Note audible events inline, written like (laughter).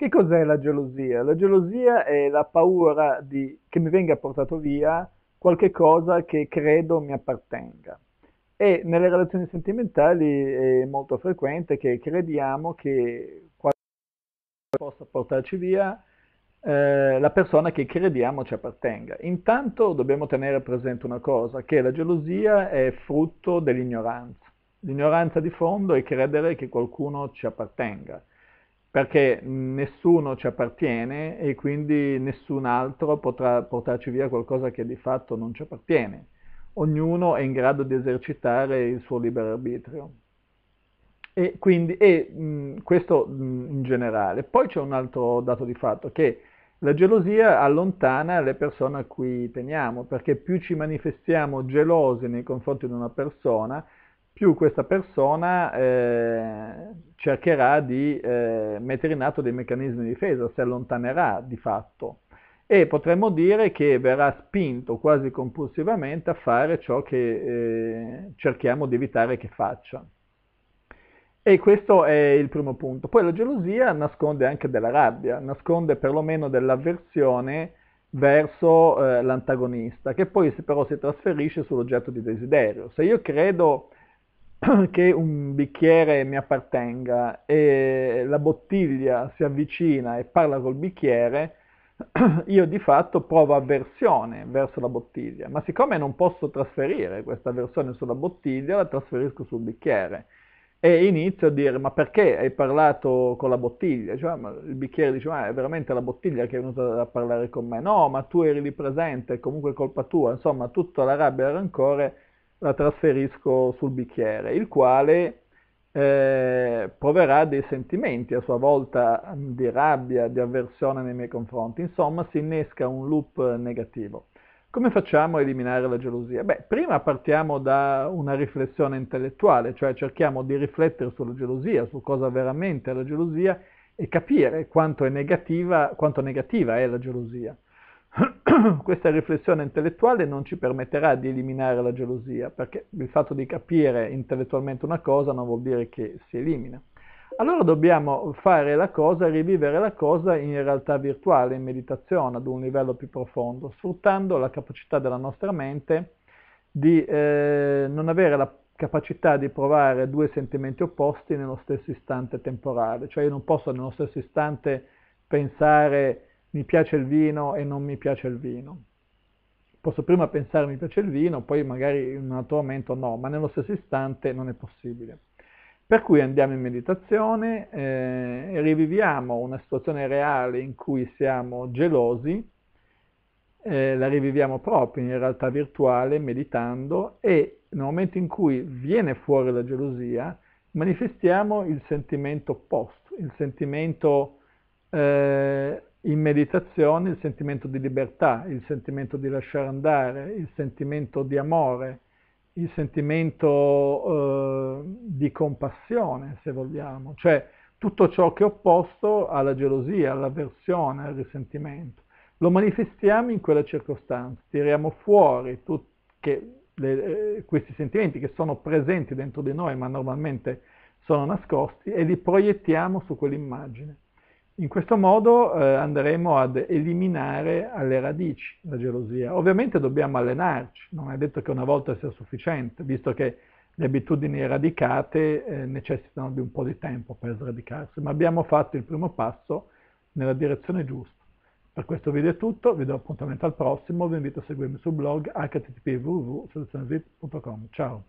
Che cos'è la gelosia? La gelosia è la paura di, che mi venga portato via qualche cosa che credo mi appartenga. E nelle relazioni sentimentali è molto frequente che crediamo che qualcosa possa portarci via eh, la persona che crediamo ci appartenga. Intanto dobbiamo tenere presente una cosa, che la gelosia è frutto dell'ignoranza. L'ignoranza di fondo è credere che qualcuno ci appartenga perché nessuno ci appartiene e quindi nessun altro potrà portarci via qualcosa che di fatto non ci appartiene. Ognuno è in grado di esercitare il suo libero arbitrio. E quindi, e, mh, questo mh, in generale. Poi c'è un altro dato di fatto, che la gelosia allontana le persone a cui teniamo, perché più ci manifestiamo gelosi nei confronti di una persona, più questa persona eh, cercherà di eh, mettere in atto dei meccanismi di difesa, si allontanerà di fatto e potremmo dire che verrà spinto quasi compulsivamente a fare ciò che eh, cerchiamo di evitare che faccia. E questo è il primo punto. Poi la gelosia nasconde anche della rabbia, nasconde perlomeno dell'avversione verso eh, l'antagonista, che poi però si trasferisce sull'oggetto di desiderio. Se io credo (clears throat) che un bicchiere mi appartenga e la bottiglia si avvicina e parla col bicchiere, (clears throat) io di fatto provo avversione verso la bottiglia, ma siccome non posso trasferire questa avversione sulla bottiglia, la trasferisco sul bicchiere e inizio a dire ma perché hai parlato con la bottiglia? Cioè, il bicchiere dice ma è veramente la bottiglia che è venuta a parlare con me, no ma tu eri lì presente, è comunque colpa tua, insomma tutta la rabbia e il rancore la trasferisco sul bicchiere, il quale eh, proverà dei sentimenti a sua volta di rabbia, di avversione nei miei confronti, insomma si innesca un loop negativo. Come facciamo a eliminare la gelosia? Beh, prima partiamo da una riflessione intellettuale, cioè cerchiamo di riflettere sulla gelosia, su cosa veramente è la gelosia e capire quanto è negativa, quanto negativa è la gelosia. (clears throat) Questa riflessione intellettuale non ci permetterà di eliminare la gelosia, perché il fatto di capire intellettualmente una cosa non vuol dire che si elimina. Allora dobbiamo fare la cosa, rivivere la cosa in realtà virtuale, in meditazione, ad un livello più profondo, sfruttando la capacità della nostra mente di eh, non avere la capacità di provare due sentimenti opposti nello stesso istante temporale, cioè io non posso nello stesso istante pensare mi piace il vino e non mi piace il vino. Posso prima pensare mi piace il vino, poi magari in un altro momento no, ma nello stesso istante non è possibile. Per cui andiamo in meditazione, eh, riviviamo una situazione reale in cui siamo gelosi, eh, la riviviamo proprio in realtà virtuale, meditando, e nel momento in cui viene fuori la gelosia, manifestiamo il sentimento opposto, il sentimento eh, in meditazione il sentimento di libertà, il sentimento di lasciare andare, il sentimento di amore, il sentimento eh, di compassione, se vogliamo, cioè tutto ciò che è opposto alla gelosia, all'avversione, al risentimento. Lo manifestiamo in quella circostanza, tiriamo fuori tut- le, eh, questi sentimenti che sono presenti dentro di noi ma normalmente sono nascosti e li proiettiamo su quell'immagine. In questo modo eh, andremo ad eliminare alle radici la gelosia. Ovviamente dobbiamo allenarci, non è detto che una volta sia sufficiente, visto che le abitudini eradicate eh, necessitano di un po' di tempo per sradicarsi, ma abbiamo fatto il primo passo nella direzione giusta. Per questo video è tutto, vi do appuntamento al prossimo, vi invito a seguirmi sul blog http www.selezionavip.com. Ciao!